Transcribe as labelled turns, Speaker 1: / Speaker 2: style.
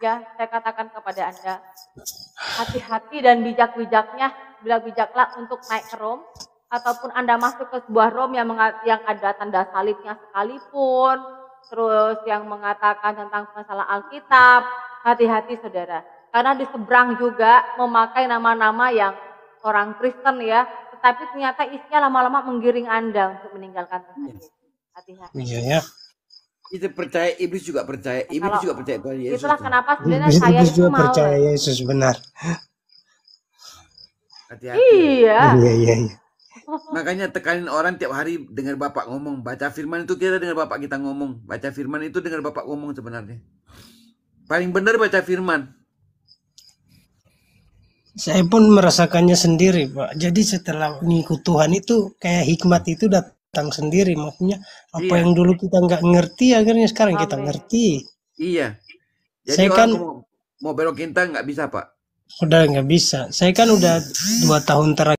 Speaker 1: ya saya katakan kepada Anda, hati-hati dan bijak-bijaknya, bila bijaklah untuk naik ke Rom, ataupun Anda masuk ke sebuah Rom yang, yang ada tanda salibnya sekalipun, terus yang mengatakan tentang masalah Alkitab, hati-hati saudara. Karena di seberang juga memakai nama-nama yang orang Kristen ya, tetapi ternyata isinya lama-lama menggiring Anda untuk meninggalkan
Speaker 2: Tuhan
Speaker 3: Hati-hati. Iya, ya kita percaya iblis juga percaya nah, iblis kalau, juga percaya Tuhan Yesus itulah
Speaker 1: kenapa sebenarnya iblis, saya iblis juga mau percaya
Speaker 2: Yesus benar
Speaker 3: Hati-hati. iya iya iya, iya. Makanya tekanin orang tiap hari dengar bapak ngomong, baca firman itu kita dengar bapak kita ngomong, baca firman itu dengar bapak ngomong sebenarnya. Paling benar baca firman.
Speaker 2: Saya pun merasakannya sendiri, Pak. Jadi setelah mengikut Tuhan itu kayak hikmat itu dat datang sendiri maksudnya apa iya. yang dulu kita nggak ngerti akhirnya sekarang Amin. kita ngerti iya jadi saya kan
Speaker 3: mau, mau belok kita nggak bisa pak
Speaker 2: udah nggak bisa saya kan udah dua tahun terakhir